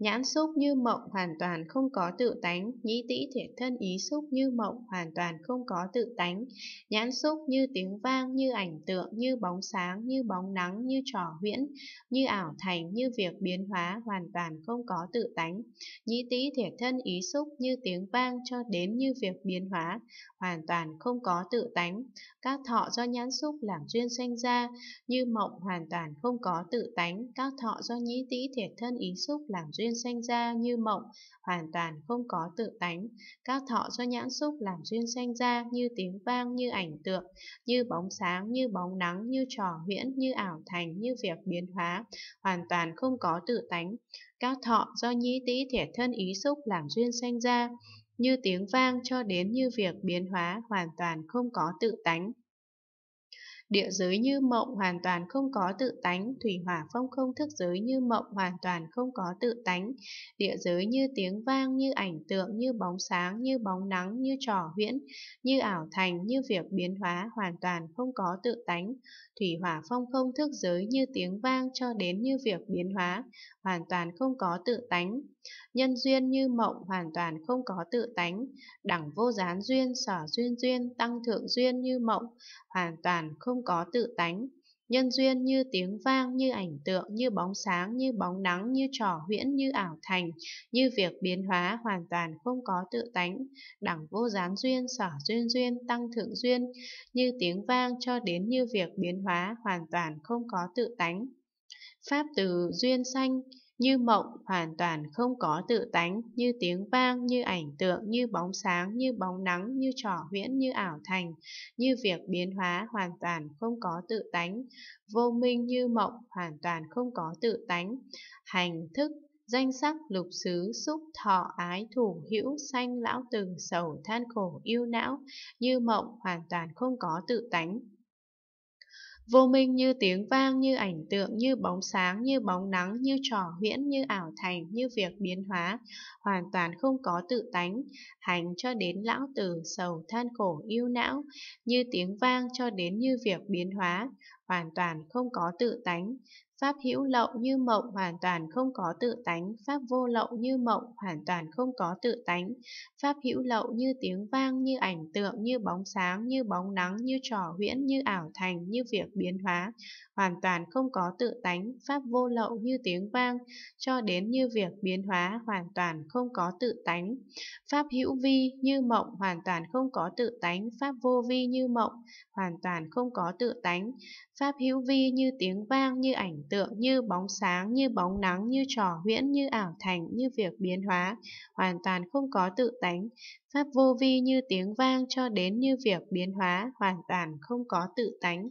Nhãn xúc như mộng hoàn toàn không có tự tánh, nhĩ tĩ thể thân ý xúc như mộng hoàn toàn không có tự tánh, nhãn xúc như tiếng vang, như ảnh tượng, như bóng sáng, như bóng nắng, như trò huyễn, như ảo thành, như việc biến hóa hoàn toàn không có tự tánh, nhĩ tĩ thể thân ý xúc như tiếng vang cho đến như việc biến hóa hoàn toàn không có tự tánh, các thọ do nhãn xúc làm duyên sanh ra, như mộng hoàn toàn không có tự tánh, các thọ do nhĩ tĩ thể thân ý xúc làm duyên nhiên sanh ra như mộng, hoàn toàn không có tự tánh. Các thọ do nhãn xúc làm duyên sanh ra như tiếng vang, như ảnh tượng, như bóng sáng, như bóng nắng, như trò huyễn, như ảo thành, như việc biến hóa, hoàn toàn không có tự tánh. Các thọ do nhĩ tĩ thể thân ý xúc làm duyên sanh ra, như tiếng vang cho đến như việc biến hóa hoàn toàn không có tự tánh. Địa giới như mộng hoàn toàn không có tự tánh, thủy hỏa phong không thức giới như mộng hoàn toàn không có tự tánh. Địa giới như tiếng vang, như ảnh tượng, như bóng sáng, như bóng nắng, như trò huyễn, như ảo thành, như việc biến hóa hoàn toàn không có tự tánh. Thủy hỏa phong không thức giới như tiếng vang cho đến như việc biến hóa, hoàn toàn không có tự tánh. Nhân duyên như mộng hoàn toàn không có tự tánh. Đẳng vô gián duyên, sở duyên duyên, tăng thượng duyên như mộng, hoàn toàn không có tự tánh, nhân duyên như tiếng vang, như ảnh tượng, như bóng sáng, như bóng nắng, như trò huyễn, như ảo thành, như việc biến hóa hoàn toàn không có tự tánh, đẳng vô gián duyên, sở duyên duyên, tăng thượng duyên, như tiếng vang cho đến như việc biến hóa hoàn toàn không có tự tánh. Pháp từ duyên sanh, như mộng hoàn toàn không có tự tánh như tiếng vang như ảnh tượng như bóng sáng như bóng nắng như trò huyễn như ảo thành như việc biến hóa hoàn toàn không có tự tánh vô minh như mộng hoàn toàn không có tự tánh hành thức danh sắc lục xứ xúc thọ ái thủ hữu sanh lão từng sầu than khổ yêu não như mộng hoàn toàn không có tự tánh vô minh như tiếng vang, như ảnh tượng, như bóng sáng, như bóng nắng, như trò huyễn, như ảo thành, như việc biến hóa, hoàn toàn không có tự tánh, hành cho đến lão tử, sầu, than khổ, yêu não, như tiếng vang cho đến như việc biến hóa, hoàn toàn không có tự tánh, pháp hữu lậu như mộng hoàn toàn không có tự tánh, pháp vô lậu như mộng hoàn toàn không có tự tánh, pháp hữu lậu như tiếng vang, như ảnh tượng, như bóng sáng, như bóng nắng, như trò huyễn, như ảo thành, như việc biến hóa, hoàn toàn không có tự tánh, pháp vô lậu như tiếng vang, cho đến như việc biến hóa hoàn toàn không có tự tánh, pháp hữu vi như mộng hoàn toàn không có tự tánh, pháp vô vi như mộng hoàn toàn không có tự tánh, pháp hữu vi như tiếng vang, như ảnh tượng, như bóng sáng, như bóng nắng, như trò huyễn, như ảo thành, như việc biến hóa, hoàn toàn không có tự tánh. Pháp vô vi như tiếng vang cho đến như việc biến hóa, hoàn toàn không có tự tánh.